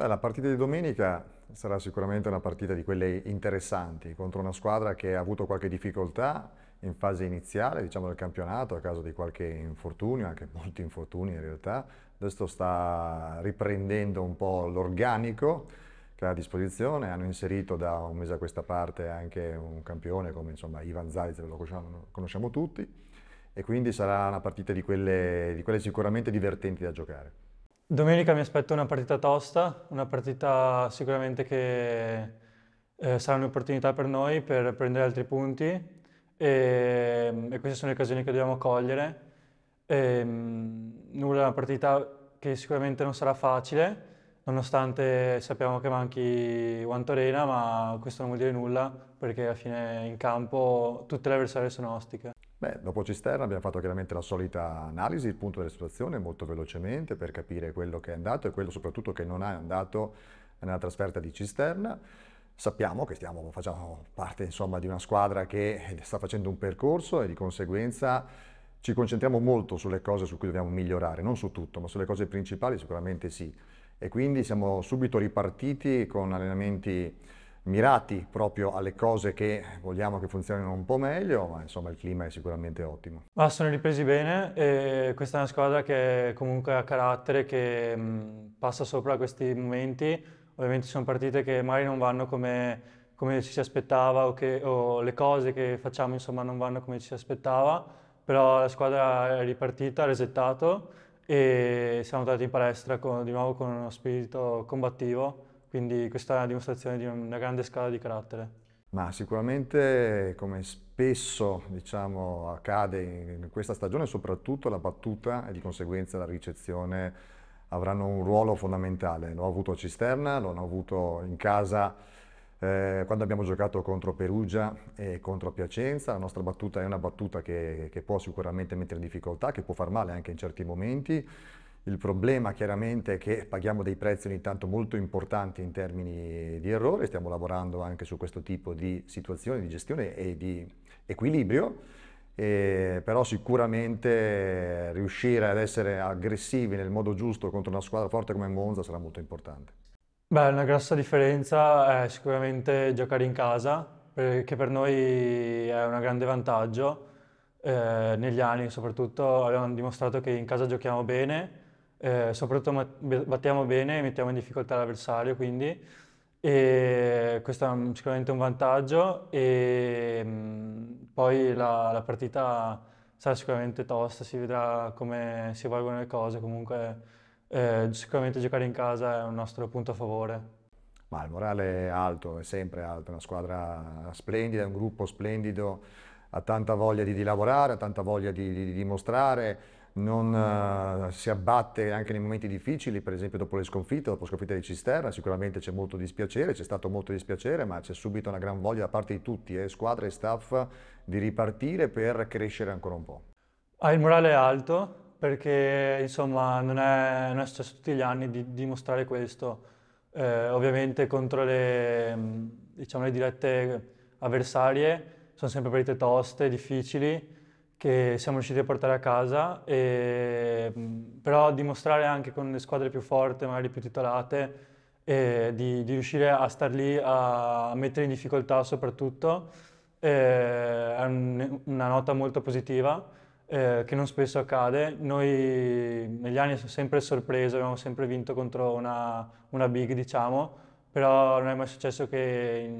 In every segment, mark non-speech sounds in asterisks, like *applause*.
Beh, la partita di domenica sarà sicuramente una partita di quelle interessanti contro una squadra che ha avuto qualche difficoltà in fase iniziale diciamo, del campionato a causa di qualche infortunio, anche *laughs* molti infortuni in realtà. Adesso sta riprendendo un po' l'organico che ha a disposizione, hanno inserito da un mese a questa parte anche un campione come insomma, Ivan Zaitz, lo conosciamo, conosciamo, tutti, e quindi sarà una partita di quelle, di quelle sicuramente divertenti da giocare. Domenica mi aspetto una partita tosta, una partita sicuramente che eh, sarà un'opportunità per noi per prendere altri punti e, ehm, e, queste sono le occasioni che dobbiamo cogliere. E, ehm, nulla, una partita che sicuramente non sarà facile, nonostante sappiamo che manchi Juan ma questo non vuol dire nulla perché alla fine in campo tutte le avversarie sono ostiche. Beh, dopo Cisterna abbiamo fatto chiaramente la solita analisi, il punto della situazione molto velocemente per capire quello che è andato e quello soprattutto che non è andato nella trasferta di Cisterna. Sappiamo che stiamo, facciamo parte insomma, di una squadra che sta facendo un percorso e di conseguenza ci concentriamo molto sulle cose su cui dobbiamo migliorare, non su tutto, ma sulle cose principali sicuramente sì. E quindi siamo subito ripartiti con allenamenti mirati proprio alle cose che vogliamo che funzionino un po' meglio, ma insomma il clima è sicuramente ottimo. Ma sono ripresi bene e questa è una squadra che comunque ha carattere, che mm, passa sopra questi momenti, ovviamente sono partite che magari non vanno come, come ci si aspettava o, che, o, le cose che facciamo insomma non vanno come ci si aspettava, però la squadra è ripartita, ha resettato e siamo andati in palestra con, di nuovo con uno spirito combattivo quindi questa è una dimostrazione di una grande scala di carattere. Ma sicuramente, come spesso diciamo, accade in questa stagione, soprattutto la battuta e di conseguenza la ricezione avranno un ruolo fondamentale. L'ho avuto a Cisterna, l'ho avuto in casa eh, quando abbiamo giocato contro Perugia e contro Piacenza. La nostra battuta è una battuta che, che può sicuramente mettere in difficoltà, che può far male anche in certi momenti il problema chiaramente è che paghiamo dei prezzi ogni tanto molto importanti in termini di errore, stiamo lavorando anche su questo tipo di situazione, di gestione e di equilibrio, e però sicuramente riuscire ad essere aggressivi nel modo giusto contro una squadra forte come Monza sarà molto importante. Beh, una grossa differenza è sicuramente giocare in casa, che per noi è un grande vantaggio. Eh, negli anni soprattutto abbiamo dimostrato che in casa giochiamo bene, eh, soprattutto battiamo bene e mettiamo in difficoltà l'avversario, quindi e questo è sicuramente un vantaggio e mm, poi la, la, partita sarà sicuramente tosta, si vedrà come si evolvono le cose, comunque eh, sicuramente giocare in casa è un nostro punto a favore. Ma il morale è alto, è sempre alto, è una squadra splendida, un gruppo splendido, ha tanta voglia di, di lavorare, ha tanta voglia di, di, di dimostrare, non uh, si abbatte anche nei momenti difficili, per esempio dopo le sconfitte, dopo la sconfitta di Cisterna, sicuramente c'è molto dispiacere, c'è stato molto dispiacere, ma c'è subito una gran voglia da parte di tutti, eh, squadra e staff, di ripartire per crescere ancora un po'. Ah, il morale è alto perché insomma non è, non è successo tutti gli anni di dimostrare questo, eh, ovviamente contro le, mm, diciamo, le dirette avversarie sono sempre partite toste, difficili, che siamo riusciti a portare a casa, e, mm, però dimostrare anche con le squadre più forti, magari più titolate, di, di, riuscire a star lì, a mettere in difficoltà soprattutto, è un, una nota molto positiva. Eh, che non spesso accade. Noi negli anni siamo sempre sorpresi, abbiamo sempre vinto contro una, una big, diciamo, però non è mai successo che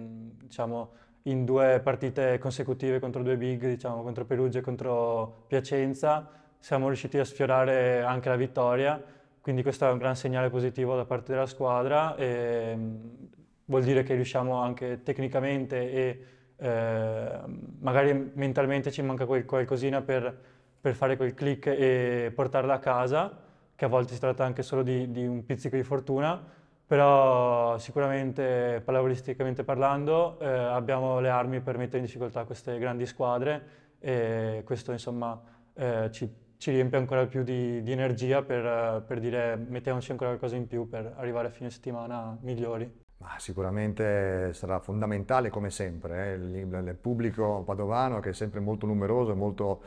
diciamo, in due partite consecutive contro due big, diciamo, contro Perugia e contro Piacenza, siamo riusciti a sfiorare anche la vittoria, quindi questo è un gran segnale positivo da parte della squadra e mm, vuol dire che riusciamo anche tecnicamente e eh, magari mentalmente ci manca quel, qualcosina per, per, fare quel click e portarla a casa, che a volte si tratta anche solo di, di un pizzico di fortuna, però sicuramente pallavolisticamente parlando eh, abbiamo le armi per mettere in difficoltà queste grandi squadre e questo insomma eh, ci, ci, riempie ancora più di, di energia per, per, dire mettiamoci ancora qualcosa in più per arrivare a fine settimana migliori. Ma sicuramente sarà fondamentale come sempre eh, il, il pubblico padovano che è sempre molto numeroso e molto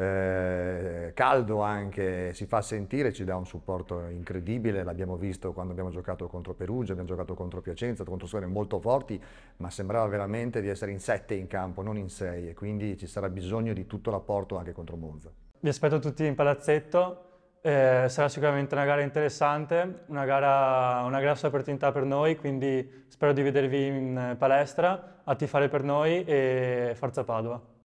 eh, caldo anche, si fa sentire, ci dà un supporto incredibile, l'abbiamo visto quando abbiamo giocato contro Perugia, abbiamo giocato contro Piacenza, contro squadre molto forti, ma sembrava veramente di essere in sette in campo, non in sei, e quindi ci sarà bisogno di tutto l'apporto anche contro Monza. Vi aspetto tutti in palazzetto, eh, sarà sicuramente una gara interessante, una, gara, una grossa opportunità per noi, quindi spero di vedervi in palestra a tifare per noi e forza Padova.